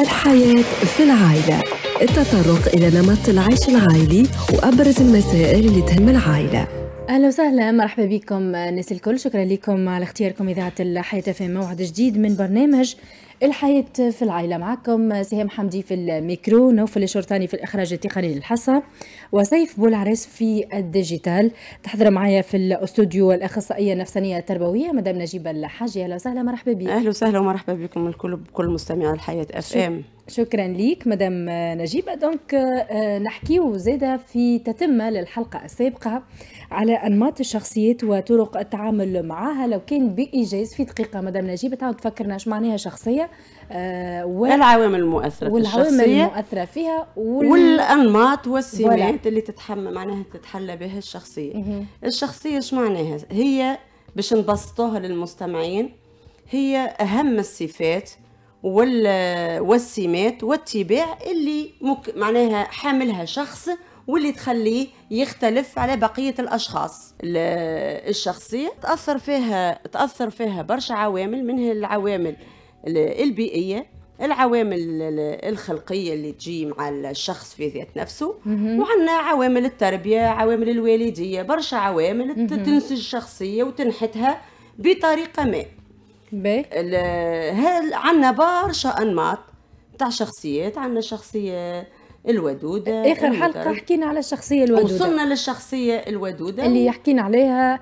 الحياة في العائلة التطرق إلى نمط العيش العائلي وأبرز المسائل اللي تهم العائلة اهلا وسهلا مرحبا بكم الناس الكل شكرا لكم على اختياركم اذاعه الحياه في موعد جديد من برنامج الحياه في العائله معكم سهام حمدي في الميكرو نوفل الشرطاني في الاخراج التقني للحصه وسيف بولعرس في الديجيتال تحضر معايا في الاستوديو الاخصائيه النفسانيه التربويه مدام نجيبه الحاجي اهلا وسهلا مرحبا بك اهلا وسهلا ومرحبا بكم الكل بكل مستمعي الحياه اف ام شكرا ليك مدام نجيبة دونك آه، نحكي زادة في تتمة للحلقة السابقة على أنماط الشخصيات وطرق التعامل معها لو كان بإيجاز في دقيقة مدام نجيبة تعاود تفكرنا اش معناها شخصية آه، والعوامل المؤثرة في والعوامل المؤثرة فيها وال... والأنماط والسمات انت اللي تتحمى معناها تتحلى بها الشخصيه الشخصيه ايش معناها هي باش نبسطوها للمستمعين هي اهم الصفات والسمات والتباع اللي مك... معناها حاملها شخص واللي تخليه يختلف على بقية الأشخاص الشخصية تأثر فيها تأثر فيها برشا عوامل منها العوامل البيئية العوامل الخلقية اللي تجي مع الشخص في ذات نفسه وعندنا عوامل التربية عوامل الوالدية برشا عوامل تنسج الشخصية وتنحتها بطريقة ما هل عندنا برشا أنماط تاع شخصيات عندنا شخصية الودودة آخر حلقة حكينا على الشخصية الودودة وصلنا للشخصية الودودة اللي يحكينا عليها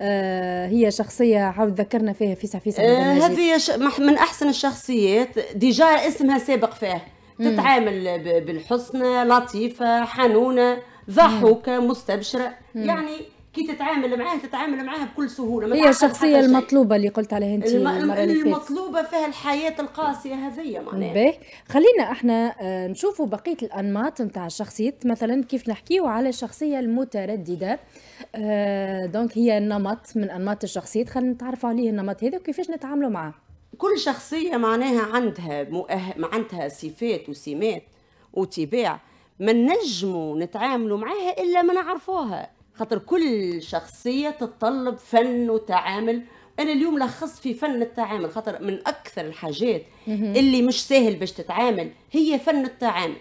آه، هي شخصية عاود ذكرنا فيها في فيسع آه، هذه من أحسن الشخصيات ديجا اسمها سابق فيها تتعامل بالحسنى لطيفة حنونة ضحوكة مستبشرة يعني كي تتعامل معاه تتعامل معاه بكل سهوله هي الشخصيه المطلوبه اللي قلت عليها انت الم... المطلوبه فيها الحياه القاسيه هذيا معناها باهي خلينا احنا آه، نشوفوا بقيه الانماط نتاع الشخصيات مثلا كيف نحكيه على الشخصيه المتردده دونك آه، هي نمط من انماط الشخصيات خلينا نتعرفوا عليه النمط هذا وكيفاش نتعاملوا معاه كل شخصيه معناها عندها مؤه... عندها صفات وسمات وتباع ما نجموا نتعاملوا معاها الا ما نعرفوها خاطر كل شخصيه تتطلب فن وتعامل انا اليوم لخصت في فن التعامل خاطر من اكثر الحاجات اللي مش سهل باش تتعامل هي فن التعامل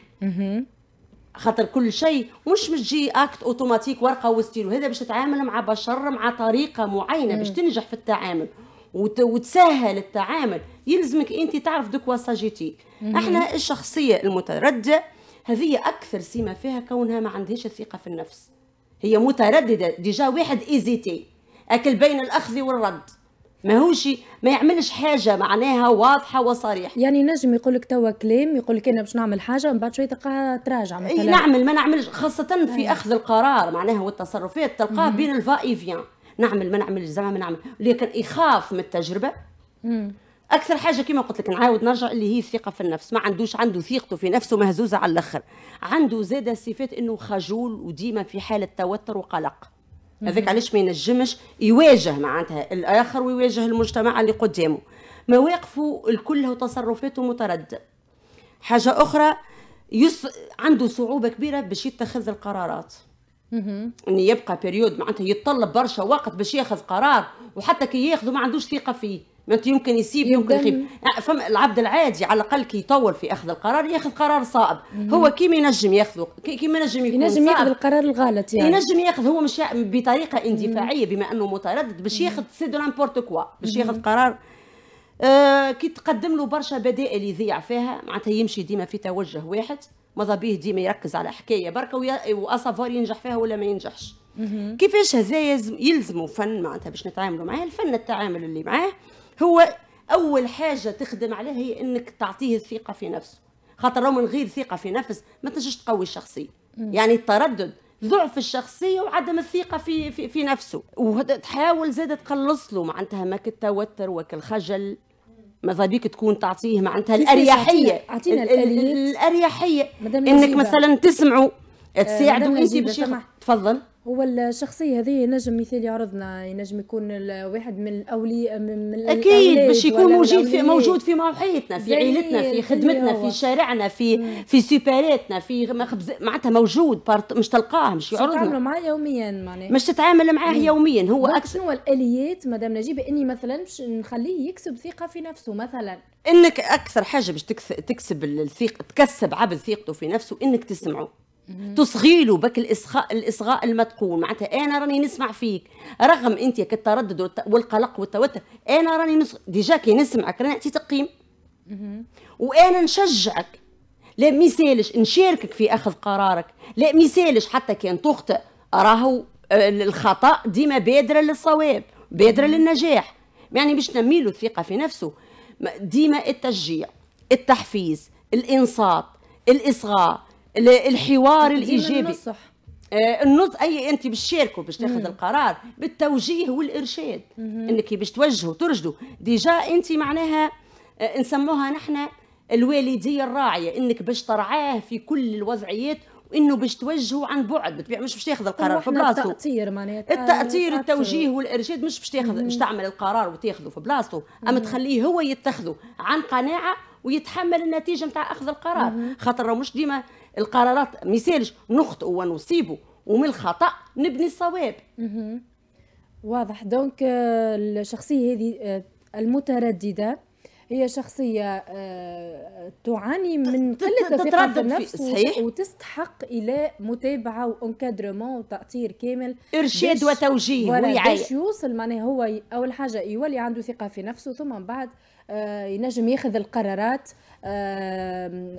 خاطر كل شيء مش مش جي اكت اوتوماتيك ورقه وستيل وهذا باش تتعامل مع بشر مع طريقه معينه باش تنجح في التعامل وت... وتسهل التعامل يلزمك انت تعرف دوكوا ساجيتيك احنا الشخصيه المتردده هذه اكثر سمه فيها كونها ما عندهاش الثقه في النفس هي متردده ديجا واحد ايزيتي اكل بين الاخذ والرد ماهوش ما يعملش حاجه معناها واضحه وصريحه يعني نجم يقول لك توا كلام يقول لك انا باش نعمل حاجه من بعد شويه تلقاها تراجع مثلا اي نعمل ما نعملش خاصه في أيوة. اخذ القرار معناها والتصرفات تلقاه بين اي فيان نعمل ما نعملش زعما ما نعمل لكن يخاف من التجربه مم. اكثر حاجه كما قلت لك نعاود نرجع اللي هي الثقه في النفس ما عندوش عنده ثقته في نفسه مهزوزه على الاخر عنده زاده صفات انه خجول وديما في حاله توتر وقلق هذاك علاش ما ينجمش يواجه معناتها الاخر ويواجه المجتمع اللي قدامه مواقفه الكل وتصرفاته متردد حاجه اخرى يص... عنده صعوبه كبيره باش يتخذ القرارات ان يبقى بيريود معناتها يتطلب برشا وقت باش ياخذ قرار وحتى كي ياخذه ما عندوش ثقه فيه يمكن يسيب يمكن يخيب آه، فما العبد العادي على الاقل كي يطول في اخذ القرار ياخذ قرار صائب هو كيما ينجم ياخذ كيما ينجم يكون ينجم ياخذ القرار الغلط يعني ينجم ياخذ هو مش بطريقه اندفاعيه بما انه متردد باش ياخذ سي دو نامبورت كوا باش ياخذ قرار آه كي تقدم له برشا بدائل يضيع فيها معناتها يمشي ديما في توجه واحد ماذا بيه ديما يركز على حكايه بركه واسافوار ينجح فيها ولا ما ينجحش كيفاش هذا يلزموا فن معناتها باش نتعاملوا معاه الفن التعامل اللي معاه هو اول حاجه تخدم عليها هي انك تعطيه الثقه في نفسه خاطر لو من غير ثقه في نفس ما تنجمش تقوي الشخصيه يعني التردد ضعف الشخصيه وعدم الثقه في في, في نفسه وتحاول زاد تقلص له معناتها ما وك الخجل ماذا بيك تكون تعطيه معناتها الاريحيه اعطينا الاريحيه انك مثلا تسمعوا آه، تساعده انت باش تفضل هو الشخصية هذه ينجم مثال يعرضنا ينجم يكون واحد من الأولياء من أكيد باش يكون موجود في موجود في محيطنا في عائلتنا في خدمتنا في شارعنا في مم. في سوبراتنا في معناتها موجود مش تلقاه مش يعرضنا تتعامل معاه يوميا معناها مش تتعامل معاه يوميا هو أكثر شنو الآليات مدام نجيب إني مثلا باش نخليه يكسب ثقة في نفسه مثلا إنك أكثر حاجة باش تكسب الثقة تكسب عبد ثقته في نفسه إنك تسمعه تصغي له بك الإصغاء, الإصغاء المدقون معناتها أنا راني نسمع فيك رغم أنت كالتردد والقلق والتوتر أنا راني نس... ديجا كي نسمعك راني نعطي تقييم وأنا نشجعك لا ميسالش نشاركك في أخذ قرارك لا ميسالش حتى كان تخطئ راهو آه، الخطأ ديما بادرة للصواب بادرة للنجاح يعني باش له الثقة في نفسه ديما التشجيع التحفيز الإنصات الإصغاء الحوار الايجابي النصح آه، النص اي انت باش تشاركوا باش تاخذ القرار بالتوجيه والارشاد انك باش توجهوا ترشدوا ديجا انت معناها آه، نسموها نحن الوالديه الراعيه انك باش ترعاه في كل الوضعيات وانه باش توجهه عن بعد بتبيع مش باش تاخذ القرار في بلاصتو التاطير معناتها التاطير آه، التوجيه والارشاد مش باش تاخذ باش تعمل القرار وتاخذه في بلاصتو اما تخليه هو يتخذه عن قناعه ويتحمل النتيجه نتاع اخذ القرار خاطر مش ديما القرارات ميسالش نخطئوا ونصيبوا ومن الخطا نبني الصواب واضح دونك آه، الشخصيه هذه آه، المتردده هي شخصية آه، تعاني من قلة الثقة بالنفس صحيح. وتستحق إلى متابعة وانكادرمون وتأطير كامل إرشاد وتوجيه ورعاية باش يوصل معناها هو أول حاجة يولي عنده ثقة في نفسه ثم من بعد آه، ينجم ياخذ القرارات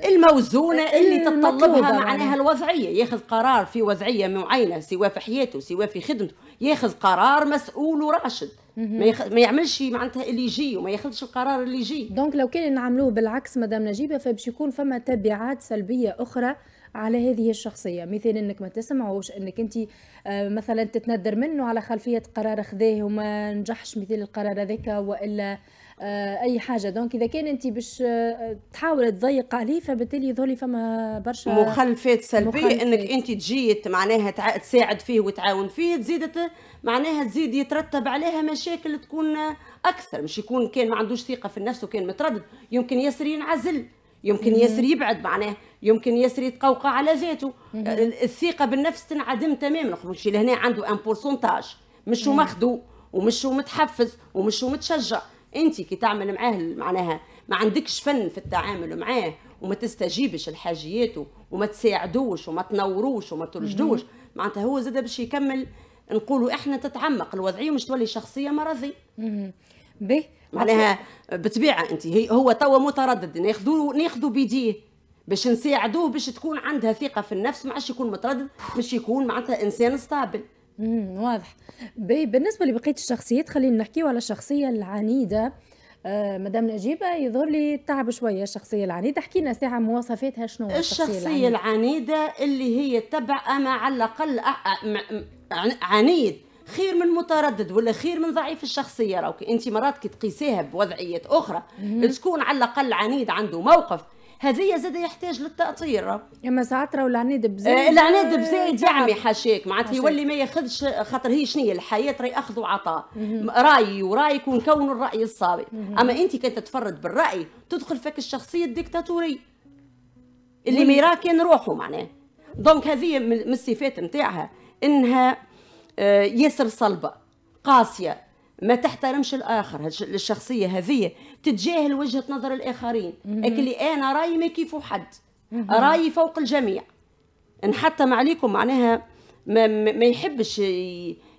الموزونة اللي تتطلبها معناها الوضعية ياخذ قرار في وضعية معينة سواء في حياته سواء في خدمته ياخذ قرار مسؤول وراشد ما, يخ... ما يعملش معناتها اللي يجي وما ياخذش القرار اللي يجي دونك لو كان نعملوه بالعكس مدام نجيبه فباش يكون فما تبعات سلبيه اخرى على هذه الشخصيه مثل انك ما تسمعوش انك انت آه، مثلا تتندر منه على خلفيه قرار خذاه وما نجحش مثل القرار هذاك والا آه، اي حاجه دونك اذا كان انت باش آه، تحاول تضيق عليه فبالتالي يظهر لي فما برشا مخلفات سلبيه مخلفات. انك انت تجي معناها تساعد فيه وتعاون فيه تزيد معناها تزيد يترتب عليها مشاكل تكون اكثر مش يكون كان ما عندوش ثقه في النفس وكان متردد يمكن ياسر ينعزل يمكن ياسر يبعد معناه يمكن ياسر يتقوقع على ذاته الثقه بالنفس تنعدم تماما خروج لهنا عنده ان بورسونتاج مش مخدو ومش متحفز ومش متشجع انت كي تعمل معاه معناها ما عندكش فن في التعامل معاه وما تستجيبش لحاجياته وما تساعدوش وما تنوروش وما ترشدوش معناتها هو زاد باش يكمل نقولوا احنا تتعمق الوضعيه مش تولي شخصيه مرضيه به معناها بطبيعه انت هو توا متردد ناخذوا ناخذوا بيديه باش نساعدوه باش تكون عندها ثقه في النفس ما عادش يكون متردد باش يكون معناتها انسان ستابل امم واضح باهي بالنسبه لبقيه الشخصيات خلينا نحكيو على الشخصيه العنيده آه مدام نجيبة آه، يظهر لي تعب شوية الشخصية العنيدة حكينا ساعة مواصفاتها شنو الشخصية, الشخصية العنيدة. العنيدة اللي هي تبع أما على الأقل عنيد خير من متردد ولا خير من ضعيف الشخصية راوكي أنت مرات كي تقيسيها بوضعيات أخرى تكون على الأقل عنيد عنده موقف هذه زاد يحتاج للتأطير اما ساعات راهو العناد بزايد آه، العناد بزايد يعمي حاشاك معناتها يولي ما ياخذش خاطر هي شنو الحياه راهي اخذ وعطاء رايي ورايك ونكون الراي الصاوي اما انت كي تتفرد بالراي تدخل فيك الشخصيه الديكتاتوريه اللي ما كان روحه معناه دونك هذه من الصفات نتاعها انها آه، ياسر صلبه قاسيه ما تحترمش الاخر الشخصيه هذه تتجاهل وجهه نظر الاخرين اللي انا رايي ما كيفو حد رايي فوق الجميع نحتم عليكم معناها ما, ما يحبش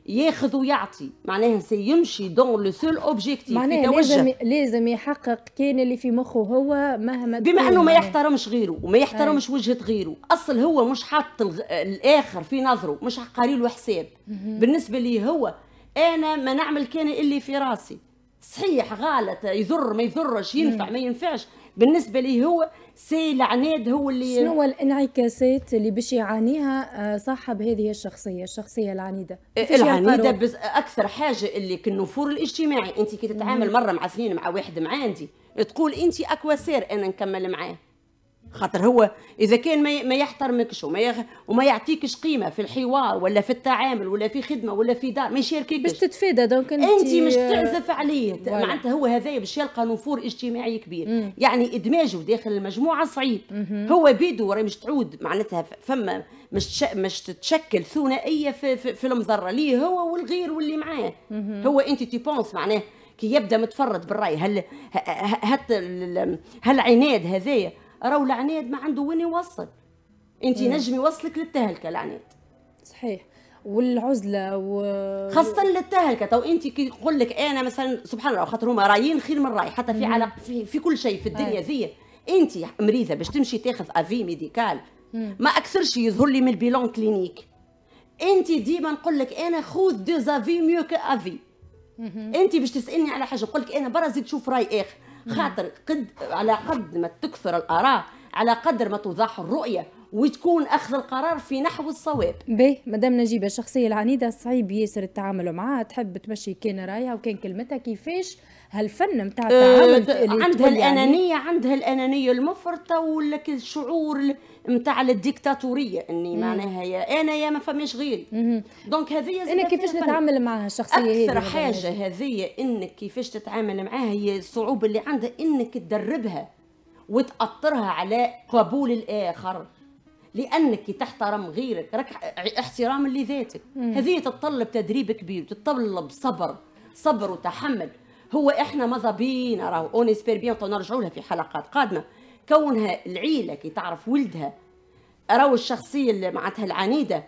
ياخذ ويعطي معناها سيمشي دون لو سول اوبجيكتيف معناها لازم لازم يحقق كان اللي في مخه هو مهما بما انه ما يحترمش غيره وما يحترمش وجهه غيره اصل هو مش حاط الاخر في نظره مش قاري له حساب بالنسبه لي هو انا ما نعمل كان اللي في راسي صحيح غلط يضر ما يضرش ينفع ما ينفعش بالنسبه لي هو سي العناد هو اللي شنو هو الانعكاسات اللي باش يعانيها آه، صاحب هذه الشخصيه الشخصيه العنيده آه، العنيده بس اكثر حاجه اللي كالنفور الاجتماعي انت كي تتعامل مره مع اثنين مع واحد معاندي تقول انت سير انا نكمل معاه خاطر هو اذا كان ما يحترمكش وما يغ... وما يعطيكش قيمه في الحوار ولا في التعامل ولا في خدمه ولا في دار ما يشارككش باش تتفادى دونك انت انت مش تعزف عليه معناتها هو هذا باش يلقى نفور اجتماعي كبير مم. يعني ادماجه داخل المجموعه صعيب مم. هو بيدو راهي مش تعود معناتها فما مش مش تتشكل ثنائيه في, في, في المضره ليه هو والغير واللي معاه هو انت تيبونس معناه كي يبدا متفرد بالراي هل هل, هل العناد هذايا راهو العناد ما عنده وين يوصل انت نجم يوصلك للتهلكه العناد صحيح والعزله و خاصه للتهلكه تو انت كي نقول لك انا مثلا سبحان الله خاطر هما رايين خير من راي حتى في على في, في كل شيء في الدنيا ذي انت مريضه باش تمشي تاخذ افي ميديكال ما اكثرش يظهر لي من البيلون كلينيك انت ديما نقول لك انا خذ دي زافي ميو كافي انت باش تسالني على حاجه نقول لك انا برا زيد تشوف راي اخر خاطر قد على قد ما تكثر الاراء على قدر ما توضح الرؤيه وتكون اخذ القرار في نحو الصواب. باهي مدام نجيبه الشخصيه العنيده صعيب ياسر التعامل معها تحب تمشي كان رايها وكان كلمتها كيفاش هالفن متاع التعامل أه عندها يعني. الانانيه يعني. عندها الانانيه المفرطه ولا الشعور متاع الديكتاتوريه اني معناها يا انا يا ما فماش غيري دونك هذه انا كيفاش نتعامل معها الشخصيه اكثر حاجه هذه انك كيفاش تتعامل معها هي الصعوبه اللي عندها انك تدربها وتاطرها على قبول الاخر لانك تحترم غيرك راك احترام لذاتك هذه تتطلب تدريب كبير تتطلب صبر صبر وتحمل هو احنا ماذا بينا راهو اون اسبير بيان نرجعوا لها في حلقات قادمه كونها العيله كي تعرف ولدها راهو الشخصيه اللي معناتها العنيده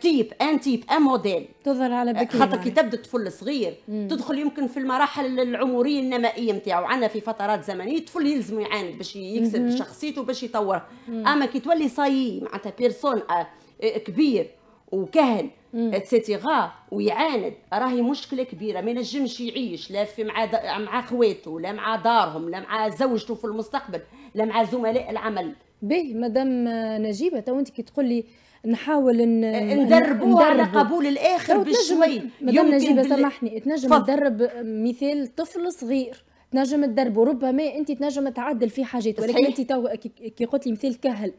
تيب ان تيب ان موديل تظهر على آه، بكري خاطر كي تبدا الطفل الصغير مم. تدخل يمكن في المراحل العمريه النمائيه نتاعو عندنا في فترات زمنيه الطفل يلزم يعاند باش يكسب شخصيته باش يطورها اما كي تولي صايي معناتها بيرسون آه، آه، كبير وكهل اتسيتيرا ويعاند راهي مشكله كبيره ما ينجمش يعيش لا في مع دا... مع خواته لا مع دارهم لا مع زوجته في المستقبل لا مع زملاء العمل به مدام نجيبه تو انت كي تقول لي نحاول ان آه، ندربوه على قبول الاخر بشوي مدام نجيبه بال... سامحني تنجم تدرب مثال طفل صغير تنجم تدربه ربما انت تنجم تعدل في حاجات ولكن انت تو كي قلت لي مثال كهل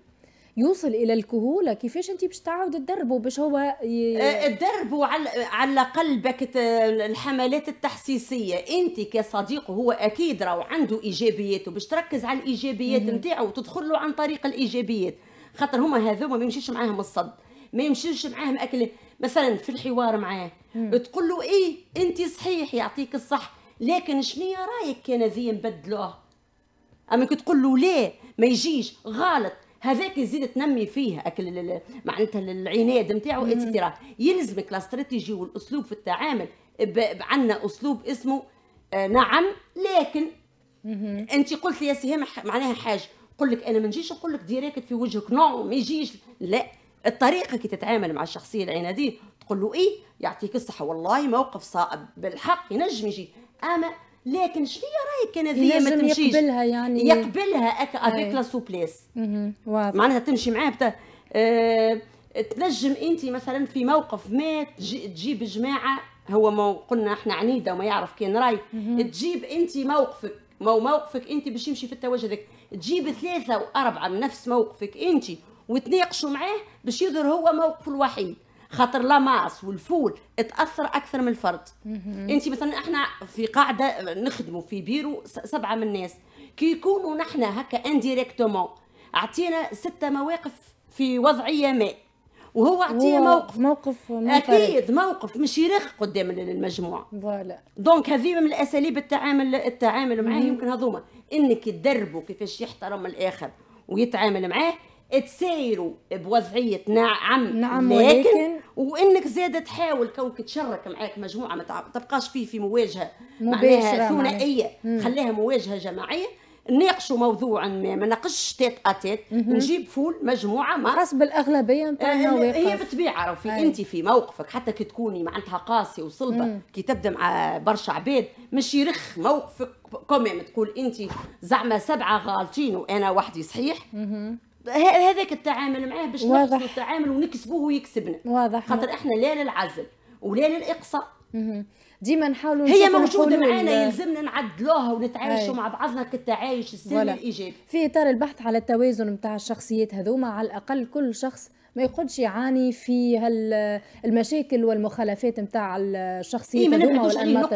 يوصل الى الكهوله كيفاش انت باش تعاود تدربه باش هو ي... تدربه على على قلبك الحملات التحسيسيه انت كصديق هو اكيد راهو عنده ايجابياته باش تركز على الايجابيات نتاعو وتدخل له عن طريق الايجابيات خاطر هما هذوما ما يمشيش معاهم الصد ما يمشيش معاهم اكل مثلا في الحوار معاه تقول له ايه انت صحيح يعطيك الصح لكن شنو رايك كان ذي نبدلوه اما كي تقول له لا ما يجيش غلط هذاك يزيد تنمي فيه اكل معناتها العناد نتاعو اتسترا يلزمك الاستراتيجي والاسلوب في التعامل عندنا اسلوب اسمه آه، نعم لكن انت قلت لي يا سهام معناها حاجه نقول لك انا ما نجيش نقول لك ديريكت في وجهك نو ما يجيش لا الطريقه كي تتعامل مع الشخصيه العناديه تقول له ايه يعطيك الصحه والله موقف صائب بالحق ينجم يجي اما لكن شنو رايك زي ما تمشيش يقبلها يعني يقبلها اك افيك لا سوبليس معناتها تمشي معاه بتا... أه... تنجم انت مثلا في موقف ما تجي... تجيب جماعه هو ما قلنا احنا عنيده وما يعرف كان راي تجيب انت موقفك ما موقفك انت باش يمشي في التوجه تجيب ثلاثه واربعه من نفس موقفك انت وتناقشوا معاه باش يظهر هو موقفه الوحيد خاطر لا ماس والفول تاثر اكثر من الفرد انت مثلا احنا في قاعده نخدموا في بيرو سبعه من الناس كي يكونوا نحن هكا انديريكتومون اعطينا سته مواقف في وضعيه ما وهو اعطيه موقف موقف اكيد موقف مش يرخ قدام المجموعه فوالا دونك هذه من الاساليب التعامل التعامل معاه يمكن هذوما انك تدربه كيفاش يحترم الاخر ويتعامل معاه تسيروا بوضعيه نعم, نعم لكن, ولكن وانك زادة تحاول كونك تشرك معاك مجموعه ما تبقاش فيه في مواجهه مباشره ثنائيه خليها مواجهه جماعيه ناقشوا موضوعا ما ما ناقشش تيت اتيت نجيب فول مجموعه ما حسب الاغلبيه نتاع آه هي بالطبيعه في انت في موقفك حتى كي تكوني معناتها قاسيه وصلبه كي تبدا مع برشا عباد مش يرخ موقفك كوميم تقول انت زعما سبعه غالطين وانا وحدي صحيح مم. هذاك التعامل معاه باش نحسنوا التعامل ونكسبوه ويكسبنا واضح خاطر احنا لا للعزل ولا للاقصاء ديما نحاولوا هي موجوده معنا ال... يلزمنا نعدلوها ونتعايشوا مع بعضنا كالتعايش السلمي الايجابي في اطار البحث على التوازن نتاع الشخصيات هذوما على الاقل كل شخص ما يقعدش يعاني في هالمشاكل والمخالفات نتاع الشخصيه إيه ما والانماط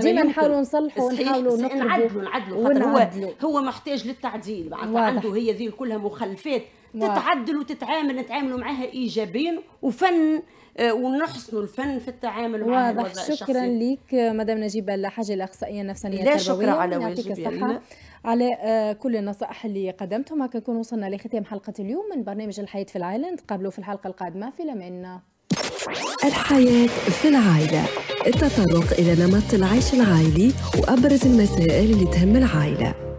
ديما نحاولوا نصلحوا ونحاولوا نعدلوا نعدلوا خاطر هو هو محتاج للتعديل معناتها عنده هي ذي كلها مخالفات تتعدل وتتعامل نتعاملوا معاها ايجابيا وفن آه، ونحسنوا الفن في التعامل مع واضح شكرا لك مدام نجيب الحاجه الاخصائيه النفسانيه لا شكرا على وجهك على آه، كل النصائح اللي قدمتهم هكا نكون وصلنا لختام حلقة اليوم من برنامج الحياة في العائلة نتقابلوا في الحلقة القادمة في لمعنا الحياة في العائلة التطرق إلى نمط العيش العائلي وأبرز المسائل اللي تهم العائلة